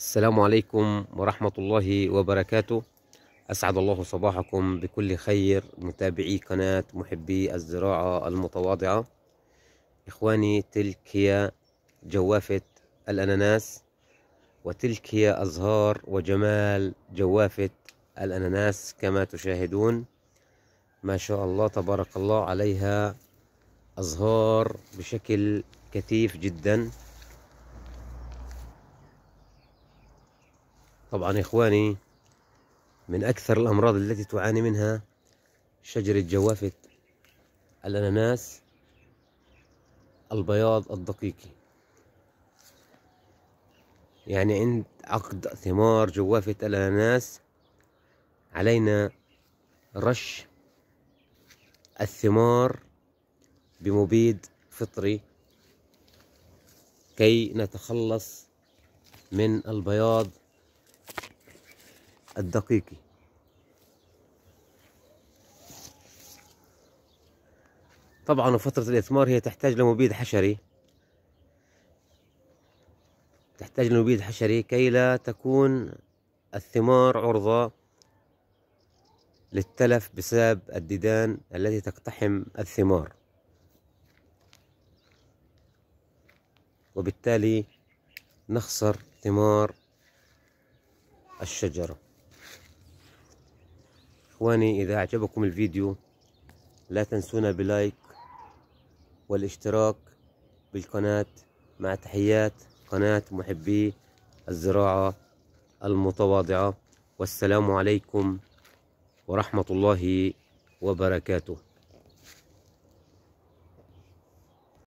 السلام عليكم ورحمة الله وبركاته أسعد الله صباحكم بكل خير متابعي قناة محبي الزراعة المتواضعة إخواني تلك هي جوافة الأناناس وتلك هي أزهار وجمال جوافة الأناناس كما تشاهدون ما شاء الله تبارك الله عليها أزهار بشكل كثيف جداً طبعا إخواني من أكثر الأمراض التي تعاني منها شجرة جوافة الأناناس البياض الدقيقي يعني عند عقد ثمار جوافة الأناناس علينا رش الثمار بمبيد فطري كي نتخلص من البياض الدقيقي طبعا فترة الإثمار هي تحتاج لمبيد حشري تحتاج لمبيد حشري كي لا تكون الثمار عرضة للتلف بسبب الديدان التي تقتحم الثمار وبالتالي نخسر ثمار الشجرة إخواني إذا أعجبكم الفيديو لا تنسونا بلايك والاشتراك بالقناة مع تحيات قناة محبي الزراعة المتواضعة والسلام عليكم ورحمة الله وبركاته